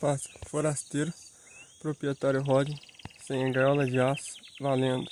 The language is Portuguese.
Fácil, forasteiro, proprietário Rodney, sem gaiola de aço, valendo.